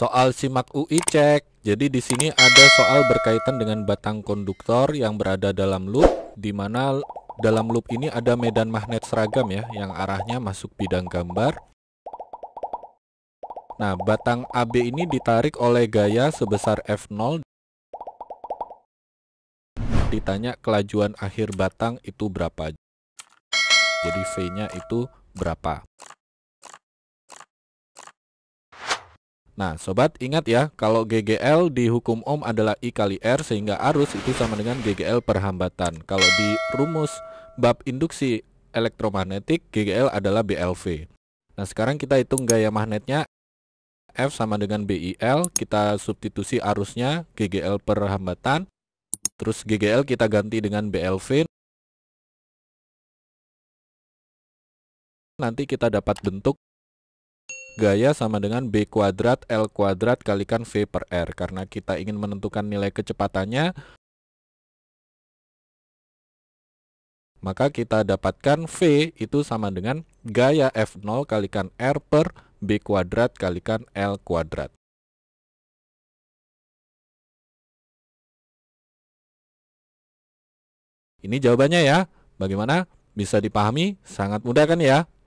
Soal simak UI cek. Jadi di sini ada soal berkaitan dengan batang konduktor yang berada dalam loop di mana dalam loop ini ada medan magnet seragam ya yang arahnya masuk bidang gambar. Nah, batang AB ini ditarik oleh gaya sebesar F0 ditanya kelajuan akhir batang itu berapa. Jadi V-nya itu berapa. Nah, sobat ingat ya, kalau GGL di hukum ohm adalah I kali R sehingga arus itu sama dengan GGL perhambatan. Kalau di rumus bab induksi elektromagnetik, GGL adalah BLV. Nah, sekarang kita hitung gaya magnetnya. F sama dengan BIL, kita substitusi arusnya GGL perhambatan. Terus GGL kita ganti dengan BLV. Nanti kita dapat bentuk gaya sama dengan B kuadrat L kuadrat kalikan V per R. Karena kita ingin menentukan nilai kecepatannya, maka kita dapatkan V itu sama dengan gaya F0 kalikan R per B kuadrat kalikan L kuadrat. Ini jawabannya ya. Bagaimana? Bisa dipahami? Sangat mudah kan ya?